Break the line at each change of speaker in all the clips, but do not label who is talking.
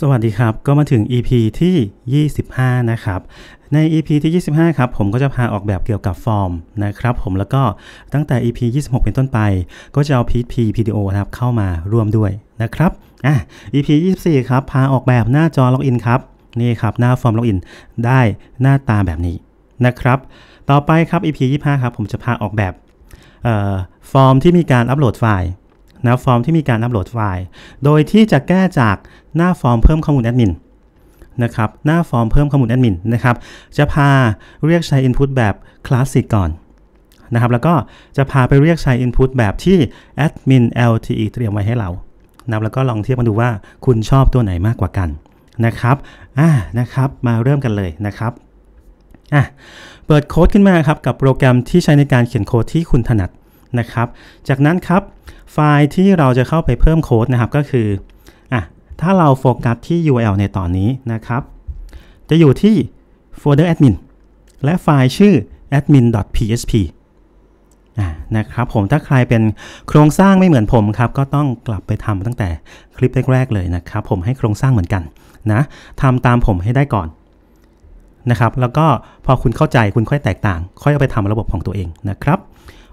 สวัสดีครับก็มาถึง EP ที่ 25 นะครับ ใน EP ที่ 25 ครับผมก็จะพาออกแบบเกี่ยวกับฟอร์มนะครับผมแล้วก็ตั้งแต่ EP 26 เป็นต้นไปก็จะเอา p p PDO นะครับเข้ามาร่วมด้วยนะครับอ่ะ EP 24ครับพาออกแบบหน้าจอล็อกอินครับนี่ครับหน้าฟอร์มล็อกอิน ได้หน้าตาแบบนี้นะครับต่อไปครับ EP 25ครับผมจะพาออกแบบฟอร์มที่มีการอัปโหลดไฟล์หน้าฟอร์มที่มีการอัปโหลดไฟล์ โดยที่จะแก้จากหน้าฟอร์มเพิ่มข้อมูลแอดมินนะครับหน้าฟอร์มเพิ่มข้อมูลแอดมินนะครับจะพาเรียกใช้ Input แบบคลาสสิกก่อนนะครับแล้วก็จะพาไปเรียกใช้ Input แบบที่แอดมิน LTE เตรียมไว้ให้เรานะแล้วก็ลองเทียบมาดูว่าคุณชอบตัวไหนมากกว่ากันนะครับอ่านะครับมาเริ่มกันเลยนะครับอ่ะเปิดโค้ดขึ้นมาครับกับโปรแกรมที่ใช้ในการเขียนโค้ดที่คุณถนัดนะครับจากนั้นครับไฟล์ที่เราจะเข้าไปเพิ่มโค้ดนะครับก็คืออ่ะถ้าเราโฟกัสที่ URL ในตอนนี้นะครับ จะอยู่ที่โฟลเดอร์ admin และไฟล์ชื่อ admin.php ะนะครับผมถ้าใครเป็นโครงสร้างไม่เหมือนผมครับ ก็ต้องกลับไปทำตั้งแต่คลิปแรกๆเลยนะครับ ผมให้โครงสร้างเหมือนกันนะทำตามผมให้ได้ก่อนนะครับ แล้วก็พอคุณเข้าใจคุณค่อยแตกต่าง ค่อยเอาไปทำระบบของตัวเองนะครับ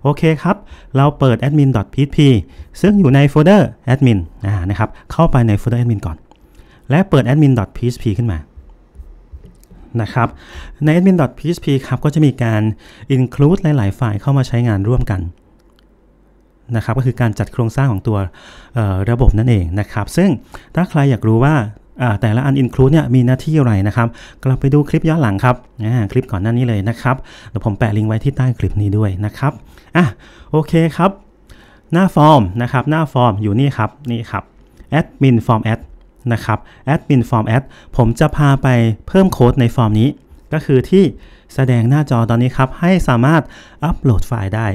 โอเคครับ เราเปิด admin.php ซึ่งอยู่ในโฟลเดอร์ admin นะครับ เข้าไปในโฟลเดอร์ admin ก่อน และเปิด admin.php ขึ้นมา นะครับ ใน admin.php ครับก็จะมีการ include หลาย ๆ ไฟล์เข้ามาใช้งานร่วมกัน นะครับ ก็คือการจัดโครงสร้างของตัวระบบนั่นเองนะครับ ซึ่งถ้าใครอยากรู้ว่าแต่ละอันอินคลูดเนี่ยมีหน้าที่อะไรนะครับกลับไปดูคลิปย้อนหลังครับคลิปก่อนหน้านี้เลยนะครับเดี๋ยวผมแปะลิงก์ไว้ที่ใต้คลิปนี้ด้วยนะครับอ่ะโอเคครับ หน้าฟอร์มนะครับหน้าฟอร์มอยู่นี่ครับนี่ครับแอดมินฟอร์มแอดนะครับแอดมินฟอร์มแอดผมจะพาไปเพิ่มโค้ดในฟอร์มนี้ ก็คือที่แสดงหน้าจอตอนนี้ครับ ให้สามารถอัปโหลดไฟล์ได้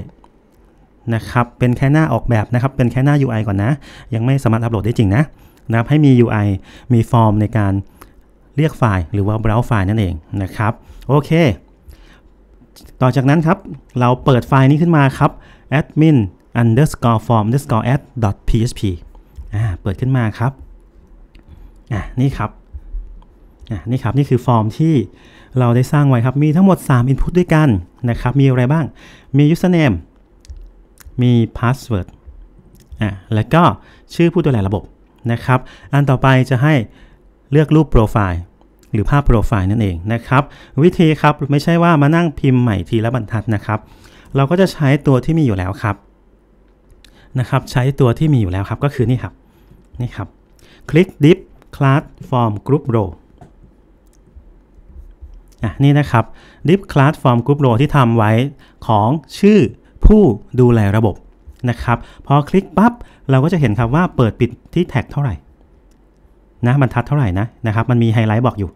นะครับเป็นแค่หน้าออกแบบนะครับ เป็นแค่หน้า UI ก่อนนะ ยังไม่สามารถอัปโหลดได้จริงนะนะครับให้มี UI มีฟอร์มในการเรียกไฟล์ หรือว่าเบราว์ไฟล์นั่นเองนะครับ โอเค ต่อจากนั้นครับเราเปิดไฟล์นี้ขึ้นมาครับ admin underscore form underscore add php อ่าเปิดขึ้นมาครับอ่านี่ครับอ่านี่ครับนี่คือฟอร์มที่เราได้สร้างไว้ครับ มีทั้งหมด 3 input ด้วยกันนะครับมีอะไรบ้างมี username มี password อ่าแล้วก็ชื่อผู้ดูแลระบบนะครับ อันต่อไปจะให้เลือกรูปโปรไฟล์หรือภาพโปรไฟล์นั่นเองนะครับวิธีครับไม่ใช่ว่ามานั่งพิมพ์ใหม่ทีละบรรทัดนะครับ เราก็จะใช้ตัวที่มีอยู่แล้วครับนะครับใช้ตัวที่มีอยู่แล้วครับก็คือนี่ครับนี่ครับ คลิก d i p class form group row อ่ะนี่นะครับ d i p class form group row ที่ทำไว้ของชื่อผู้ดูแลระบบนะครับพอคลิกปับ๊บ เราก็จะเห็นครับว่าเปิดปิดที่แท็กเท่าไหร่นะบรรทัดเท่าไหร่นะนะครับมันมีไฮไลท์บอกอยู่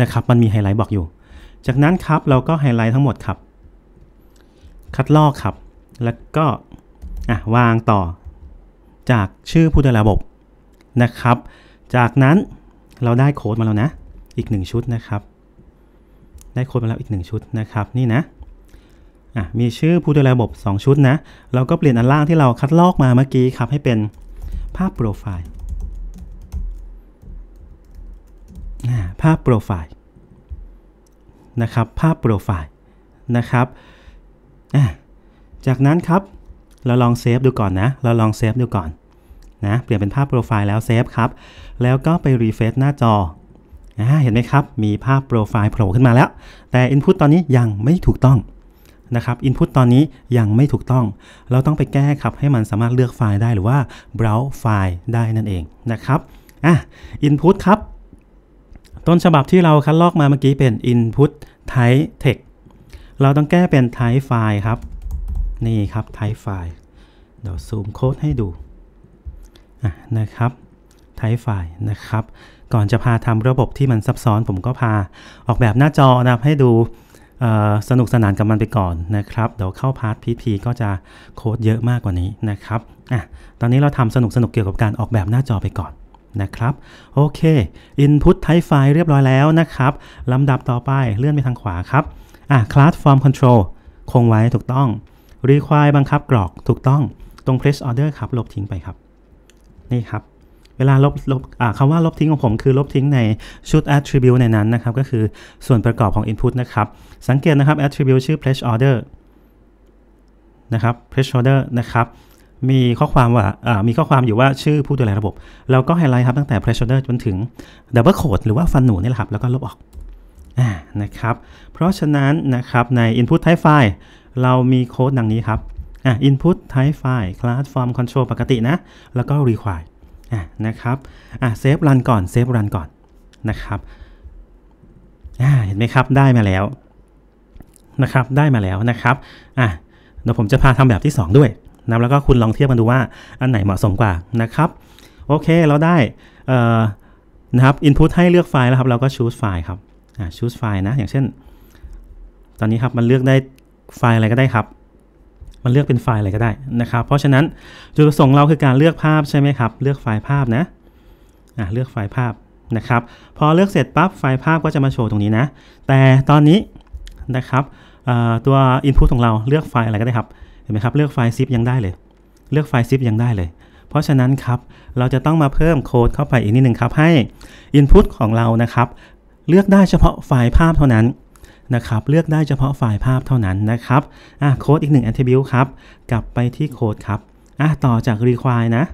นะครับมันมีไฮไลท์บอกอยู่ จากนั้นครับเราก็ไฮไลท์ทั้งหมดครับ คัดลอกครับ แล้วก็อ่ะวางต่อ จากชื่อผู้ดูแลระบบนะครับ จากนั้นเราได้โค้ดมาแล้วนะอีก 1 ชุดนะครับ ได้โค้ดมาแล้ว อีก1ชุดนะครับนี่นะอะมีชื่อผู้ดูแลระบบ2ชุดนะ เราก็เปลี่ยนอันล่างที่เราคัดลอกมาเมื่อกี้ครับให้เป็นภาพโปรไฟล์ภาพโปรไฟล์นะครับ ภาพโปรไฟล์นะครับจากนั้นครับ เราลองเซฟดูก่อนนะ เราลองเซฟดูก่อนนะ เปลี่ยนเป็นภาพโปรไฟล์แล้วเซฟครับ แล้วก็ไปรีเฟซหน้าจอ เห็นไหมครับ มีภาพโปรไฟล์โผล่ขึ้นมาแล้ว แต่ Input ตอนนี้ยังไม่ถูกต้องนะครับอินพุตตอนนี้ยังไม่ถูกต้อง เราต้องไปแก้ครับให้มันสามารถเลือกไฟล์ได้หรือว่าเบราว์ไฟล์ได้นั่นเองนะครับอ่ะอินพุตครับ ต้นฉบับที่เราคัดลอกมาเมื่อกี้เป็น Input Type Text เราต้องแก้เป็น Type File ครับนี่ครับ Type File เดี๋ยวซูมโค้ดให้ดูะนะครับ Type File นะครับ ก่อนจะพาทำระบบที่มันซับซ้อนผมก็พาออกแบบหน้าจอนะครับให้ดูสนุกสนานกับมันไปก่อนนะครับ เดี๋ยวเข้าพาร์ทพีพีก็จะโค้ดเยอะมากกว่านี้นะครับอ่ะตอนนี้เราทำสนุกสนุกเกี่ยวกับการออกแบบหน้าจอไปก่อนนะครับโอเค Input Type File เรียบร้อยแล้วนะครับลำดับต่อไปเลื่อนไปทางขวาครับอ่ะ Class Form Control คงไว้ถูกต้อง Require บังคับกรอกถูกต้องตรง Press Order ครับ ลบทิ้งไปครับนี่ครับเวลาลบลบคำว่าลบทิ้งของผมคือลบทิ้งในชุด attribute ในนั้นนะครับ ก็คือส่วนประกอบของ input นะครับ สังเกตนะครับ attribute ชื่อ place order นะครับ place order นะครับ มีข้อความว่ามีข้อความอยู่ว่าชื่อผู้ดูแลระบบ เราก็ไฮไลท์ครับตั้งแต่ p l e s e o r e r จนถึง double code หรือว่าฟันหนูนี่แหละครับ แล้วก็ลบออกอนะครับ เพราะฉะนั้นนะครับใน input type file เรามีโค้ดดังนี้ครับ input type file class form control ปกตินะแล้วก็ require นะครับอ่ะเซฟรันก่อนเซฟรันก่อนนะครับอ่าเห็นไหมครับได้มาแล้วนะครับได้มาแล้วนะครับอ่ะเดี๋ยวผมจะพาทำแบบที่ 2 ด้วยนะแล้วก็คุณลองเทียบกันดูว่าอันไหนเหมาะสมกว่านะครับโอเคเราได้นะครับ input ให้เลือกไฟล์แล้วครับ เราก็ choose ไฟล์ครับ choose ไฟล์นะอย่างเช่นตอนนี้ครับมันเลือกได้ไฟล์อะไรก็ได้ครับมันเลือกเป็นไฟล์อะไรก็ได้นะครับ เพราะฉะนั้นจุดประสงค์เราคือการเลือกภาพใช่ไหมครับ เลือกไฟล์ภาพนะอ่ะเลือกไฟล์ภาพนะครับ พอเลือกเสร็จปั๊บไฟล์ภาพก็จะมาโชว์ตรงนี้นะ แต่ตอนนี้นะครับตัว Input ของเราเลือกไฟล์อะไรก็ได้ครับ เห็นไหมครับเลือกไฟล์ซิปยังได้เลย เลือกไฟล์ซิปยังได้เลย เพราะฉะนั้นครับ เราจะต้องมาเพิ่มโค้ดเข้าไปอีกนิดหนึ่งครับ ให้ Input ของเรานะครับ เลือกได้เฉพาะไฟล์ภาพเท่านั้นนะครับ เลือกได้เฉพาะไฟล์ภาพเท่านั้นนะครับอ่ะโค้ดอีกหนึ่งแอน i ิบิ e ครับ กลับไปที่โค้ดครับอ่ะต่อจาก require นะ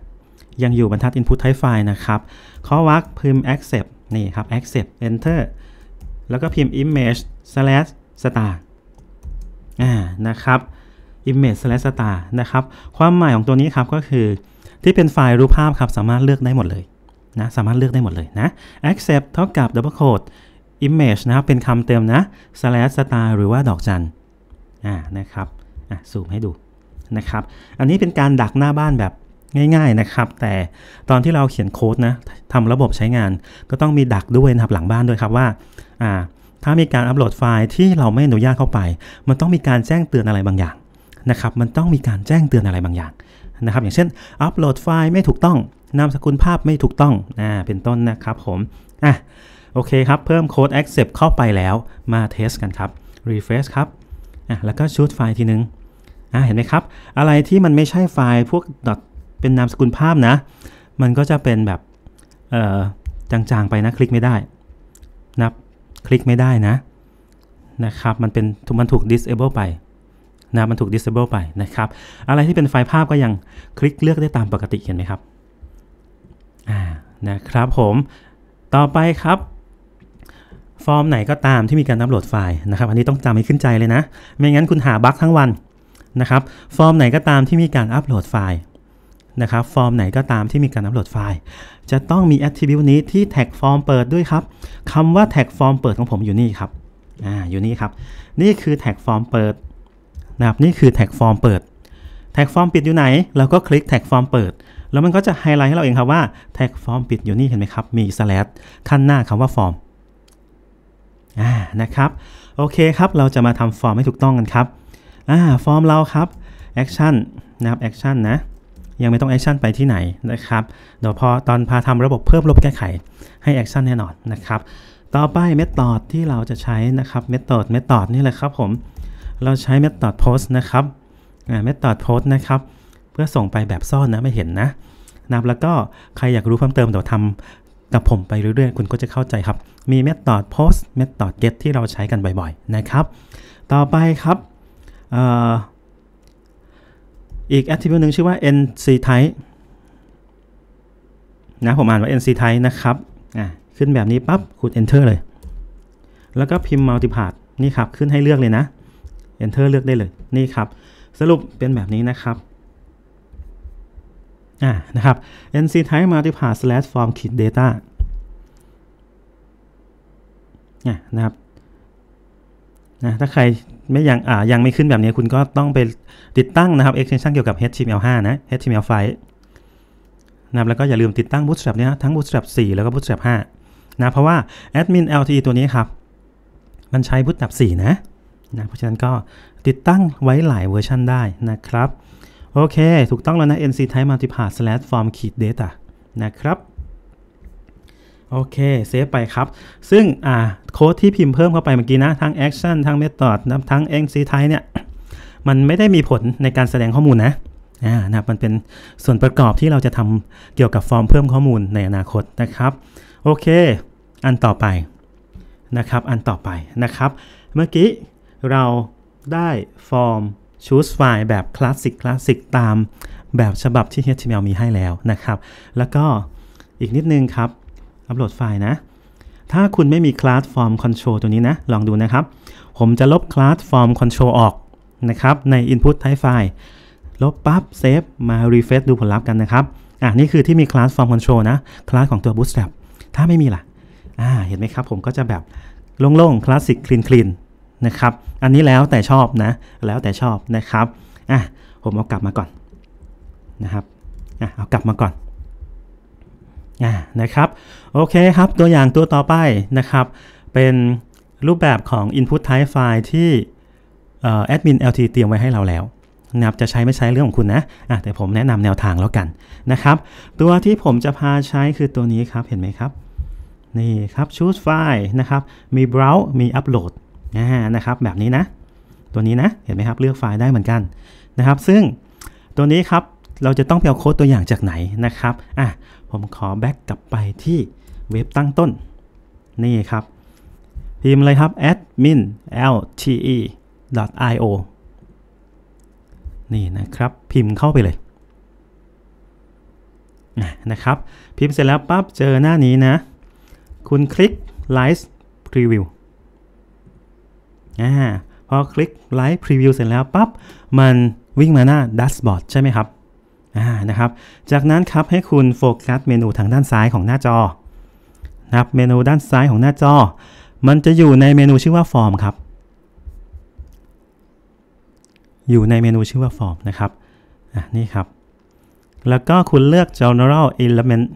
ยังอยู่บรรทัด input type file นะครับข้อวักพิมพ์ accept นี่ครับ accept enter แล้วก็พิมพ์ image slash star อ่านะครับ image slash star นะครับ ความหมายของตัวนี้ครับก็คือ ที่เป็นไฟล์รูปภาพครับ สามารถเลือกได้หมดเลยนะ สามารถเลือกได้หมดเลยนะ accept เท่ากับ double quote image นะครับเป็นคำเติมนะ slash star หรือว่าดอกจันอ่านะครับอ่ะซูมให้ดูนะครับอันนี้เป็นการดักหน้าบ้านแบบง่ายๆนะครับแต่ตอนที่เราเขียนโค้ดนะทำระบบใช้งาน ก็ต้องมีดักด้วยนะครับหลังบ้านด้วยครับว่าอ่าถ้ามีการอัปโหลดไฟล์ที่เราไม่อนุญาตเข้าไป มันต้องมีการแจ้งเตือนอะไรบางอย่างนะครับมันต้องมีการแจ้งเตือนอะไรบางอย่างนะครับอย่างเช่นอัปโหลดไฟล์ไม่ถูกต้องนามสกุลภาพไม่ถูกต้องอ่าเป็นต้นนะครับผมอ่ะโอเคครับ เพิ่มโค้ด accept เข้าไปแล้ว มาเทสกันครับ refresh ครับอ่ะแล้วก็ชูดไฟล์ทีนึงอ่ะเห็นไหมครับ อะไรที่มันไม่ใช่ไฟล์ พวกดอทเป็นนามสกุลภาพนะ มันก็จะเป็นแบบเอ่อจาง ๆไปนะ คลิกไม่ได้นับ คลิกไม่ได้นะนะครับ มันเป็นมันถูก disable ไปนะ มันถูก disable ไปนะครับ อะไรที่เป็นไฟล์ภาพก็ยังคลิกเลือกได้ตามปกติเห็นไหมครับอ่านะครับผม ต่อไปครับฟอร์มไหนก็ตามที่มีการอัปโหลดไฟล์นะครับ อันนี้ต้องจำให้ขึ้นใจเลยนะ ไม่งั้นคุณหาบั๊กทั้งวันนะครับ ฟอร์มไหนก็ตามที่มีการอัปโหลดไฟล์นะครับ ฟอร์มไหนก็ตามที่มีการอัปโหลดไฟล์จะต้องมีแตท t r i b u t ์นี้ที่แท็กฟอร์มเปิดด้วยครับคำว่าแท็กฟอร์มเปิดของผมอยู่นี่ครับ อ่า อยู่นี่ครับ นี่คือแท็กฟอร์มเปิดนะครับ นี่คือแท็กฟอร์มเปิด แท็กฟอร์มปิดอยู่ไหน เราก็คลิกแท็กฟอร์มเปิด แล้วมันก็จะไฮไลท์ให้เราเองครับว่าแท็กฟอร์มปิดอยู่นี่เห็นไหมครับมีสแล s ขั้นหน้าคำว่าฟอร์มอ่านะครับโอเคครับเราจะมาทำฟอร์มให้ถูกต้องกันครับอ่าฟอร์มเราครับแอคชั่นนะครับแอคชั่นนะยังไม่ต้องแอคชั่นไปที่ไหนนะครับเดี๋ยวพอตอนพาทำระบบเพิ่มลบแก้ไขให้แอคชั่นแน่นอนนะครับต่อไปเมธอดที่เราจะใช้นะครับเมธอดเมธอดนี่แหละครับผมเราใช้เมธอดโพสนะครับเมธอดโพสนะครับเพื่อส่งไปแบบซ่อนนะไม่เห็นนะนะ แล้วก็ใครอยากรู้เพิ่มเติมเดี๋ยวทำกับผมไปเรื่อยๆคุณก็จะเข้าใจครับมีเมธอดโ post เมธอด d get ที่เราใช้กันบ่อย ๆ นะครับ ต่อไปครับออีก attribute หนึ่งชื่อว่า nc type นะผมอ่านว่า nc type นะครับ ขึ้นแบบนี้ปั๊บคุณ enter เลย แล้วก็พิมพ์ multipart นี่ครับ ขึ้นให้เลือกเลยนะ enter เลือกได้เลยนี่ครับ สรุปเป็นแบบนี้นะครับอ่านะครับ nc type multipath slash form kit data นี่นะครับ นะ ถ้าใครไม่ยัง อ่า ยังไม่ขึ้นแบบนี้คุณก็ต้องไปติดตั้งนะครับ extension เกี่ยวกับ HTML5 นะ HTML5 นะแล้วก็อย่าลืมติดตั้ง Bootstrap เนี่ยทั้ง Bootstrap 4 แล้วก็ Bootstrap 5 นะ เพราะว่า admin LTE ตัวนี้ครับ มันใช้ Bootstrap 4 นะ นะ เพราะฉะนั้นก็ติดตั้งไว้หลายเวอร์ชันได้นะครับโอเค ถูกต้องแล้วนะ nc type multipart slash form k e ด data นะครับ โอเคเซฟไปครับ ซึ่ง อ่า โค้ดที่พิมพ์เพิ่มเข้าไปเมื่อกี้นะ ทั้ง action ทั้ง method นะทั้ง nc type เนี่ย มันไม่ได้มีผลในการแสดงข้อมูลนะ อ่านะ มันเป็นส่วนประกอบที่เราจะทำเกี่ยวกับฟอร์มเพิ่มข้อมูลในอนาคตนะครับ โอเค อันต่อไปนะครับ อันต่อไปนะครับ เมื่อกี้เราได้ฟอร์ม choose file แบบคลาสสิกคลาสสิกตาม แบบฉบับที่ HTML มีให้แล้วนะครับ แล้วก็อีกนิดนึงครับ อัปโหลดไฟล์นะ ถ้าคุณไม่มีคลาสฟอร์มคอนโทรลตัวนี้นะ ลองดูนะครับ ผมจะลบคลาสฟอร์มคอนโทรลออกนะครับ ใน Input Type File ลบปับ๊บเซฟมา refresh ดูผลลัพธ์กันนะครับ อ่ะ นี่คือที่มีคลาสฟอร์มคอนโทรลนะคลาสของตัว Bootstrap ถ้าไม่มีล่ะ อ่าเห็นไหมครับผมก็จะแบบโล่งๆคลาสสิกคลีนนะครับ อันนี้แล้วแต่ชอบนะ แล้วแต่ชอบนะครับ อ่ะ ผมเอากลับมาก่อนนะครับ อ่ะ เอากลับมาก่อน อ่ะนะครับ โอเคครับ ตัวอย่างตัวต่อไปนะครับ เป็นรูปแบบของ input type file ที่แอดมิน LT เตรียมไว้ให้เราแล้วนะครับ จะใช้ไม่ใช้เรื่องของคุณนะ อ่ะ แต่ผมแนะนำแนวทางแล้วกันนะครับ ตัวที่ผมจะพาใช้คือตัวนี้ครับ เห็นไหมครับ นี่ครับ choose file นะครับ มี browse มี upload นะครับ แบบนี้นะ ตัวนี้นะ เห็นไหมครับ เลือกไฟล์ได้เหมือนกัน นะครับ ซึ่งตัวนี้ครับ เราจะต้องไปเอาโค้ดตัวอย่างจากไหนนะครับ อ่ะ ผมขอแบ็กกลับไปที่เว็บตั้งต้น นี่ครับ พิมพ์เลยครับ admin lte io นี่นะครับ พิมพ์เข้าไปเลย นะครับ พิมพ์เสร็จแล้วปั๊บ เจอหน้านี้นะ คุณคลิก l i ฟ e Preview อ่าพอคลิกไลฟ์พรีวิวเสร็จแล้วปับ๊บมันวิ่งมาหน้าดัชบอร์ดใช่ไหมครับอ่านะครับ จากนั้นครับให้คุณโฟกัสเมนูทางด้านซ้ายของหน้าจอนะครับเมนูด้านซ้ายของหน้าจอ มันจะอยู่ในเมนูชื่อว่าฟอร์มครับ อยู่ในเมนูชื่อว่าฟอร์มนะครับอ่ะนี่ครับ แล้วก็คุณเลือก general element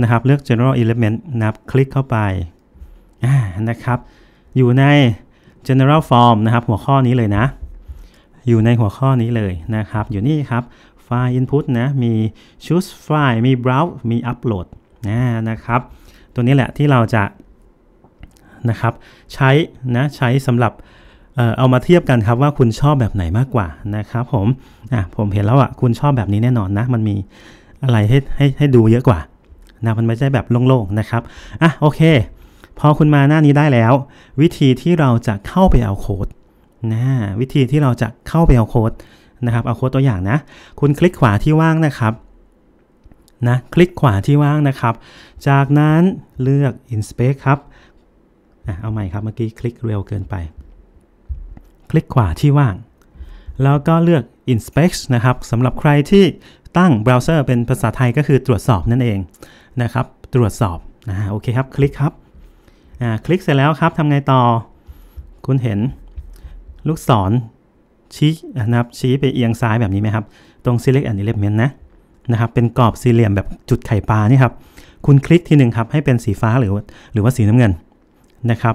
นะครับเลือก general element นะครับคลิกเข้าไปนะครับอยู่ใน general form นะครับหัวข้อนี้เลยนะ อยู่ในหัวข้อนี้เลยนะครับ อยู่นี่ครับไฟ l e input นะ มี choose file มี browse มี upload นะนะครับตัวนี้แหละที่เราจะนะครับ ใช้นะ ใช้สำหรับเอามาเทียบกันครับว่าคุณชอบแบบไหนมากกว่านะครับผมอ่ะผมเห็นแล้วอ่ะคุณชอบแบบนี้แน่นอนนะ มันมีอะไรให้ให้ให้ดูเยอะกว่านะมันไม่ใช่แบบโล่งๆนะครับอ่ะโอเคพอคุณมาหน้านี้ได้แล้ว วิธีที่เราจะเข้าไปเอาโค้ดนะวิธีที่เราจะเข้าไปเอาโค้ดนะครับเอาโค้ดตัวอย่างนะ คุณคลิกขวาที่ว่างนะครับนะคลิกขวาที่ว่างนะครับ จากนั้นเลือก inspect ครับเอาใหม่ครับเมื่อกี้คลิกเร็วเกินไป คลิกขวาที่ว่าง แล้วก็เลือก inspect นะครับสำหรับใครที่ตั้งเบราว์เซอร์เป็นภาษาไทยก็คือตรวจสอบนั่นเองนะครับ ตรวจสอบนะโอเคครับ คลิกครับคลิกเสร็จแล้วครับทำไงต่อ คุณเห็นลูกศรชี้นะครับชี้ไปเอียงซ้ายแบบนี้ไหมครับ ตรง select an element นะนะครับ เป็นกรอบสี่เหลี่ยมแบบจุดไข่ปลา นี่ครับ คุณคลิกทีหนึ่งครับ ให้เป็นสีฟ้าหรือหรือว่าสีน้ำเงินนะครับ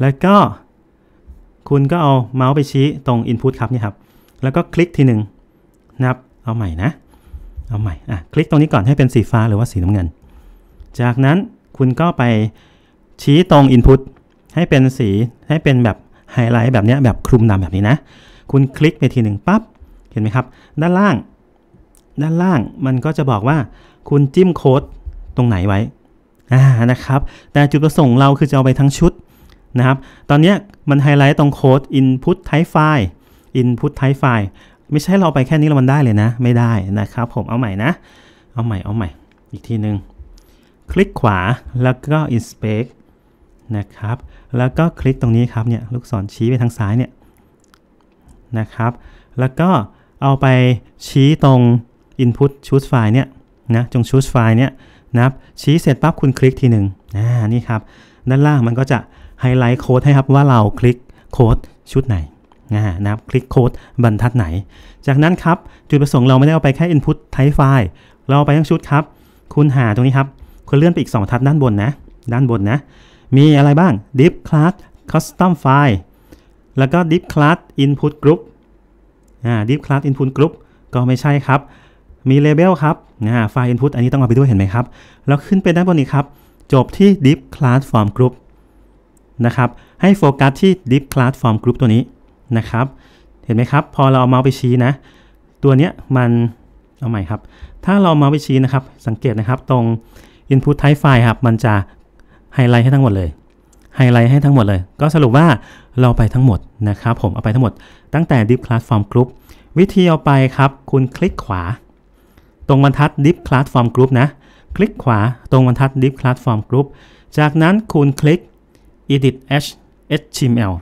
แล้วก็คุณก็เอาเมาส์ไปชี้ตรง Input ครับนี่ครับแล้วก็คลิกทีหนึ่งนะครับเอาใหม่นะเอาใหม่อ่ะคลิกตรงนี้ก่อนให้เป็นสีฟ้าหรือว่าสีน้ำเงิน จากนั้นคุณก็ไปชี้ตรง Input ให้เป็นสีให้เป็นแบบไฮไลท์แบบนี้แบบคลุมดำแบบนี้นะ คุณคลิกไปทีหนึ่งปับ๊บเห็นไหมครับด้านล่าง ด้านล่างมันก็จะบอกว่าคุณจิ้มโค้ดตรงไหนไว้อ่านะครับแต่จุดประสงค์เราคือจะเอาไปทั้งชุดนะครับ ตอนนี้มันไฮไลท์ตรงโค้ด input type file input type file ไม่ใช่เราไปแค่นี้แล้วมันได้เลยนะ ไม่ได้นะครับผมเอาใหม่นะเอาใหม่ เอาใหม่อีกทีหนึ่งคลิกขวาแล้วก็ inspect นะครับ แล้วก็คลิกตรงนี้ครับเนี่ยลูกศรชี้ไปทางซ้ายเนี่ยนะครับ แล้วก็เอาไปชี้ตรง input choose file เนี่ยนะ จง choose file เนี่ยนะครับชี้เสร็จปั๊บคุณคลิกทีหนึ่งอ่า นี่ครับด้านล่างมันก็จะไฮไลท์โค้ดให้ครับว่าเราคลิกโค้ดชุดไหนนะครับคลิกโค้ดบรรทัดไหน จากนั้นครับจุดประสงค์เราไม่ได้เอาไปแค่ input type file เราเอาไปทั้ง ชุดครับ คุณหาตรงนี้ครับ คุณเลื่อนไปอีก2ทับด้านบนนะ ด้านบนนะมีอะไรบ้าง d i p class custom file แล้วก็ d i p class input group อ่า d i p class input group ก็ไม่ใช่ครับ มี label ครับอ่าไฟล์ input อันนี้ต้องเอาไปด้วยเห็นไหมครับ แล้วขึ้นไปด้านบนนี้ครับ จบที่ d i p class form group นะครับ ให้โฟกัสที่ d i p class form group ตัวนี้นะครับ เห็นไหมครับ พอเราเอาเมาส์ไปชี้นะ ตัวเนี้ยมันเอาใหม่ครับ ถ้าเราเมาส์ไปชี้นะครับ สังเกตนะครับตรง input type file ครับ มันจะไฮไลท์ให้ทั้งหมดเลย ไฮไลท์ให้ทั้งหมดเลย ก็สรุปว่าเราไปทั้งหมดนะครับ ผม เอาไปทั้งหมด ตั้งแต่ Deep Class Form Group วิธีเอาไปครับ คุณคลิกขวา ตรงบรรทัด Deep Class Form Group นะ คลิกขวา ตรงบรรทัด Deep Class Form Group จากนั้นคุณคลิก Edit H t m l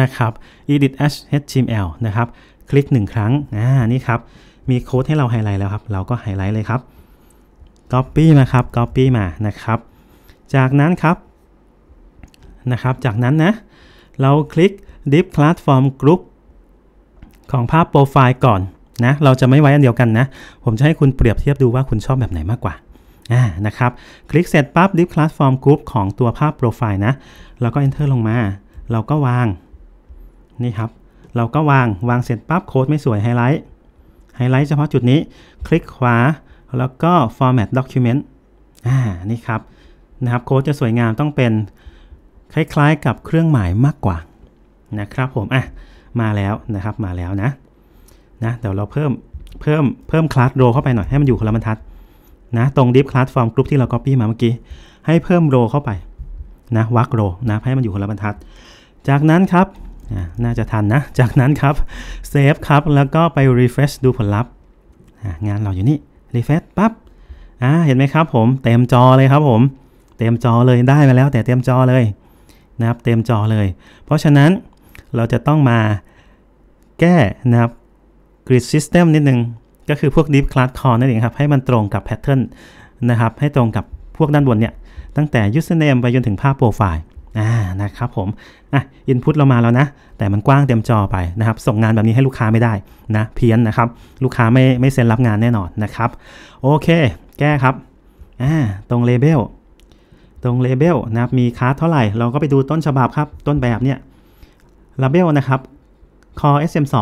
นะครับ Edit HTML นะครับ คลิก1ครั้ง อ่า นี่ครับ มีโค้ดให้เราไฮไลท์แล้วครับ เราก็ไฮไลท์เลยครับ Copy มาครับ Copy มานะครับ จากนั้นครับนะครับจากนั้นนะ เราคลิก Deep Platform Group ของภาพโปรไฟล์ก่อนนะเราจะไม่ไว้อันเดียวกันนะ ผมจะให้คุณเปรียบเทียบดูว่าคุณชอบแบบไหนมากกว่าอ่านะครับ คลิกเสร็จปั๊บ Deep Platform Group ของตัวภาพโปรไฟล์นะเราก็ Enter ลงมา เราก็วาง นี่ครับ เราก็วางวางเสร็จปั๊บโค้ดไม่สวยไฮไลท์ไฮไลท์เฉพาะจุดนี้คลิกขวาแล้วก็ format document อ่านี่ครับนะครับโค้ดจะสวยงามต้องเป็น คล้าย ๆ กับเครื่องหมายมากกว่านะครับผมอ่ะมาแล้วนะครับมาแล้วนะนะเดี๋ยวเราเพิ่มเพิ่มเพิ่มคลาสโรเข้าไปหน่อย ให้มันอยู่คนละบรรทัดนะตรงดิฟคลาสฟอร์มกรุ๊ปที่เราก๊อปปี้มาเมื่อกี้ ให้เพิ่มโรเข้าไปนะวักโรนะให้มันอยู่คนละบรรทัด จากนั้นครับ น่าจะทันนะ จากนั้นครับเซฟครับแล้วก็ไป refresh ดูผลลัพธ์งานเราอยู่นี่รีเฟซปั๊บ อ่า เห็นไหมครับผม เต็มจอเลยครับผม เต็มจอเลยได้มาแล้วแต่เต็มจอเลยนะครับ เต็มจอเลย เพราะฉะนั้นเราจะต้องมาแก้นะครับกริดซิสเต็มนิดนึง ก็คือพวก deep class c ์ r นั่นเองครับให้มันตรงกับแพทเทิร์นะครับ ให้ตรงกับพวกด้านบนเนี่ย ตั้งแต่ username ไปจนถึงภาพโปรไฟล์อ่านะครับผมอ่ะอินพุตเรามาแล้วนะ แต่มันกว้างเต็มจอไปนะครับ ส่งงานแบบนี้ให้ลูกค้าไม่ได้นะ เพี้ยนนะครับ ลูกค้าไม่ไม่เซ็นรับงานแน่นอนนะครับ โอเคแก้ครับ อ่าตรงเลเบลตรงเลเบลนะครับมีค่าเท่าไหร่เราก็ไปดูต้นฉบับครับต้นแบบเนี่ยเลเบลนะครับคอ sm2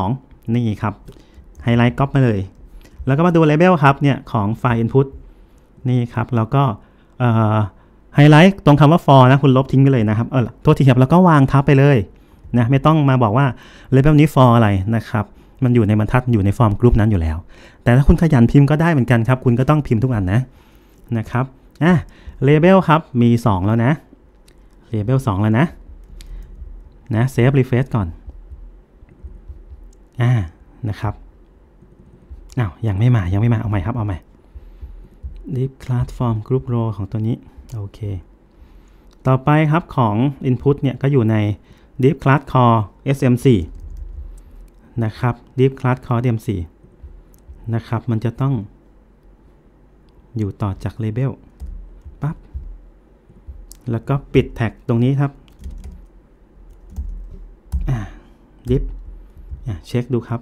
นี่ครับไฮไลท์ก๊อปมาเลย แล้วก็มาดูเลเบลครับเนี่ยของไฟล์ินพุตนี่ครับแล้วก็ไฮไลท์ตรงคำว่า for นะ คุณลบทิ้งไปเลยนะครับ เออโทษทีครับแล้วก็วางทับไปเลย นะ ไม่ต้องมาบอกว่าเลเวลนี้ for อะไรนะครับ มันอยู่ในบรรทัด อยู่ในฟอร์มกรุ๊ปนั้นอยู่แล้ว แต่ถ้าคุณขยันพิมพ์ก็ได้เหมือนกันครับ คุณก็ต้องพิมพ์ทุกอันนะ นะครับ อ่ะเลเบลครับมี 2 แล้วนะเลเบล2แล้วนะ นะเซฟรีเฟซก่อนอ่านะครับอ้าวยังไม่มายังไม่มาเอาใหม่ครับเอาใหม่ดิฟคลาสฟอร์มกรุ๊ปโรของตัวนี้โอเค ต่อไปครับของ Input เนี่ย ก็อยู่ใน Deep Class Core SM4 นะครับ Deep Class Core DM4 นะครับมันจะต้องอยู่ต่อจาก Label ปั๊บ แล้วก็ปิดแท็กตรงนี้ครับดิฟเช็คดูครับ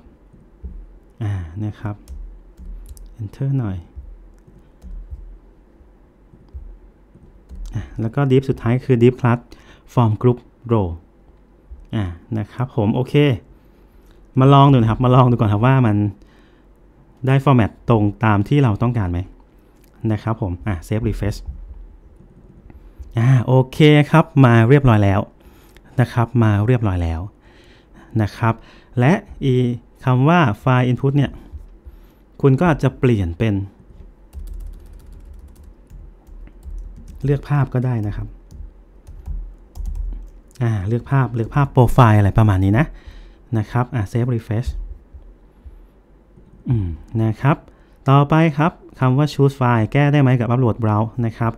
อ่า นะครับ enter หน่อยแล้วก็ดิฟสุดท้ายคือ d i ฟ class form group row อ่านะครับผมโอเคมาลองดูนะครับมาลองดูก่อนครับว่ามันได้ฟอร์แมตตรงตามที่เราต้องการไหมนะครับผม อ่ะเซฟรีเฟชอ่าโอเคครับมาเรียบร้อยแล้วนะครับมาเรียบร้อยแล้วนะครับและอีคำว่าไฟ l e input เนี่ย คุณก็อาจจะเปลี่ยนเป็นเลือกภาพก็ได้นะครับ อ่าเลือกภาพเลือกภาพโปรไฟล์อะไรประมาณนี้นะ นะครับ อ่าเซฟรีเฟชอืมนะครับ ต่อไปครับคำว่า choose file แก้ได้ไหมกับัปโหลดเบราว์นะครับ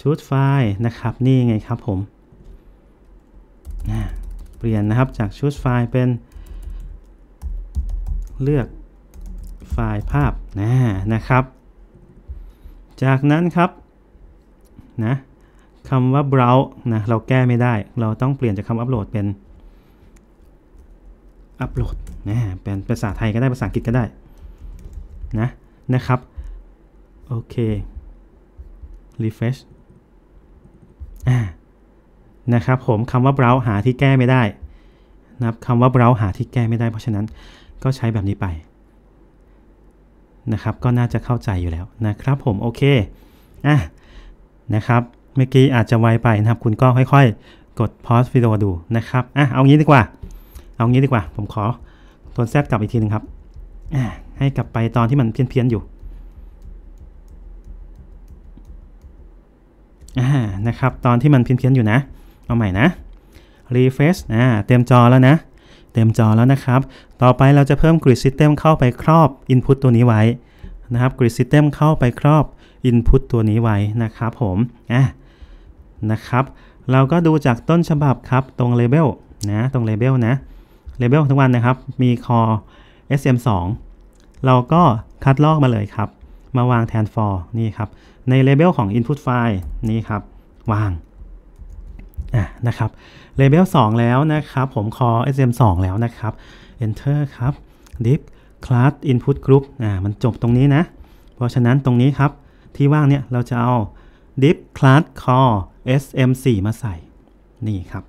choose file นะครับนี่ไงครับผม นะเปลี่ยนนะครับจาก choose file เป็นเลือกไฟล์ภาพนะนะครับ จากนั้นครับนะคำว่า browse นะเราแก้ไม่ได้ เราต้องเปลี่ยนจากคำ upload เป็น upload นะเป็นภาษาไทยก็ได้ ภาษาอังกฤษก็ได้นะ นะครับ โอเค refresh นะครับผมคำว่า browse หาที่แก้ไม่ได้นะครับคำว่า browse หาที่แก้ไม่ได้เพราะฉะนั้นก็ใช้แบบนี้ไป นะครับ ก็น่าจะเข้าใจอยู่แล้วนะครับ ผม โอเค อ่ะนะครับเมื่อกี้อาจจะไวไปนะครับ คุณก็ค่อยๆ กดพอสวิดีโอดูนะครับอ่ะเอางี้ดีกว่า เอางี้ดีกว่า ผมขอทวนแซบกลับอีกทีนึงครับ ให้กลับไปตอนที่มันเพี้ยนๆอยู่นะครับตอนที่มันเพี้ยนๆอยู่นะ เอาใหม่นะรีเฟรชอ่าเต็มจอแล้วนะเต็มจอแล้วนะครับ ต่อไปเราจะเพิ่ม Grid System เข้าไปครอบ Input ตัวนี้ไว้นะครับ Grid System เข้าไปครอบอินพุตตัวนี้ไว้นะครับผม อ่ะนะครับ เราก็ดูจากต้นฉบับครับ ตรงเลเบลนะ ตรงเลเบลนะ เลเบลทุกวันนะครับ มีคอ r e sm2 เราก็คัดลอกมาเลยครับ มาวางแทน for นี่ครับ ในเลเบลของ input file นี่ครับ วาง อ่ะ นะครับเลเบล2แล้วนะครับ ผม คอ sm2 แล้วนะครับ enter ครับ div class input group อ่า มันจบตรงนี้นะ เพราะฉะนั้นตรงนี้ครับที่ว่างเนี่ยเราจะเอา d e e p class call sm4 มาใส่ นี่ครับ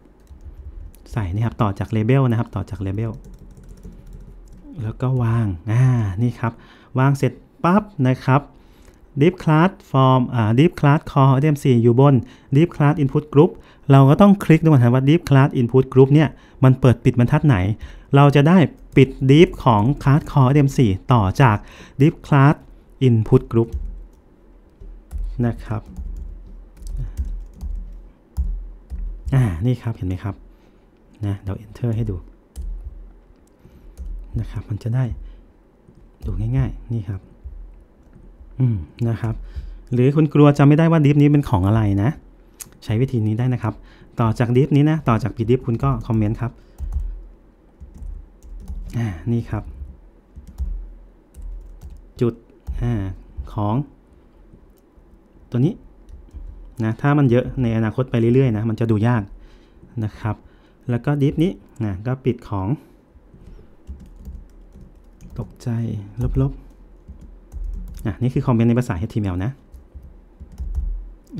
ใส่นี่ครับต่อจาก label นะครับ ต่อจาก label แล้วก็วาง อ่า นี่ครับ วางเสร็จปั๊บนะครับ d e e p class form อ่า d e e p class call sm4 อยู่บน d e e p class input group เราก็ต้องคลิกดูนะครับว่า d e e p class input group เนี่ยมันเปิดปิดบรรทัดไหน เราจะได้ปิด d e e p ของ class call sm4 ต่อจาก d e e p class input group นะครับ อ่า นี่ครับ เห็นไหมครับ นะเดี๋ยว enter ให้ดู นะครับ มันจะได้ ดูง่ายๆ นี่ครับ อืม นะครับ หรือคุณกลัวจำไม่ได้ว่าดิฟ นี้เป็นของอะไรนะ ใช้วิธีนี้ได้นะครับ ต่อจากดิฟนี้นะ ต่อจากปีดิฟคุณก็คอมเมนต์ครับ อ่า นี่ครับ จุดอ่าของตัวนี้นะ ถ้ามันเยอะในอนาคตไปเรื่อยๆนะมันจะดูยากนะครับ แล้วก็ดิฟนี้ นะก็ปิดของ ตกใจลบๆนะนี่คือคอมเมนต์ในภาษา HTML นะ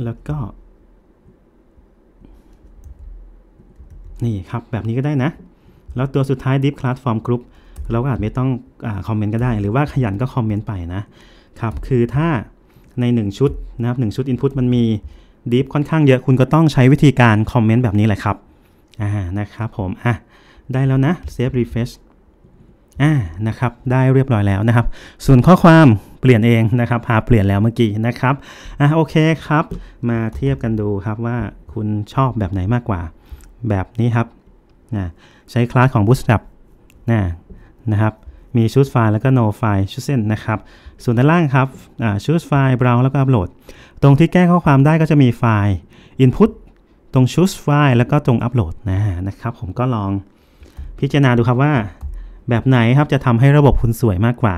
แล้วก็ นี่ครับ แบบนี้ก็ได้นะ แล้วตัวสุดท้าย d i ฟค l a สฟ form group เราก็อาจไม่ต้องอคอมเมนต์ก็ได้หรือว่าขยันก็คอมเมนต์ไปนะครับ คือถ้าใน 1 ชุดนะครับ 1 ชุด Input มันมีดิฟค่อนข้างเยอะคุณก็ต้องใช้วิธีการคอมเมนต์แบบนี้แหละครับ อ่านะครับผมอ่ะได้แล้วนะเซฟรีเฟชอ่านะครับ ได้เรียบร้อยแล้วนะครับ ส่วนข้อความเปลี่ยนเองนะครับหาเปลี่ยนแล้วเมื่อกี้นะครับอ่ะโอเคครับ มาเทียบกันดูครับว่าคุณชอบแบบไหนมากกว่า แบบนี้ครับนะใช้คลาสของ Bootstrap นะนะครับมีชูดไฟล์แล้วก็โนไฟล์ชูเ s e นนะครับส่วนด้านล่างครับชูดไฟล์เบราว์แล้วก็อัปโหลดตรงที่แก้ข้อความได้ก็จะมีไฟล์ input ตรงชูดไฟล์แล้วก็ตรงัปโหลดนะนะครับผมก็ลอง พิจารณาดูครับว่า แบบไหนครับจะทำให้ระบบคุณสวยมากกว่า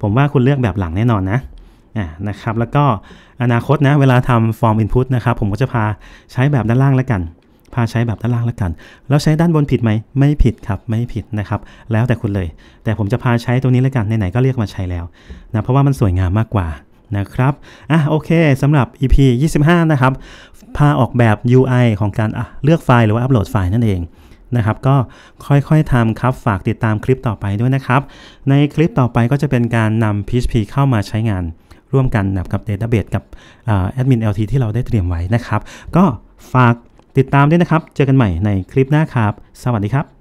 ผมว่าคุณเลือกแบบหลังแน่นอนนะนะครับแล้วก็อนาคตนะเวลาทำฟอร์ม Input นะครับ ผมก็จะพาใช้แบบด้านล่างแล้วกันพาใช้แบบด้านล่างแล้วกัน แล้วใช้ด้านบนผิดไหม ไม่ผิดครับ ไม่ผิดนะครับ แล้วแต่คุณเลย แต่ผมจะพาใช้ตัวนี้แล้วกัน ไหนๆก็เรียกมาใช้แล้วนะ เพราะว่ามันสวยงามมากกว่านะครับ อ่ะโอเคสำหรับ EP 25 นะครับพาออกแบบ UI ของการอ่ะเลือกไฟล์หรือว่าอัปโหลดไฟล์นั่นเองนะครับ ก็ค่อยๆทำครับ ฝากติดตามคลิปต่อไปด้วยนะครับ ในคลิปต่อไปก็จะเป็นการนำ PHP เข้ามาใช้งานร่วมกันกับ Database กับแอดมิน LT ที่เราได้เตรียมไว้นะครับ ก็ฝากติดตามด้วยนะครับ เจอกันใหม่ในคลิปหน้าครับ สวัสดีครับ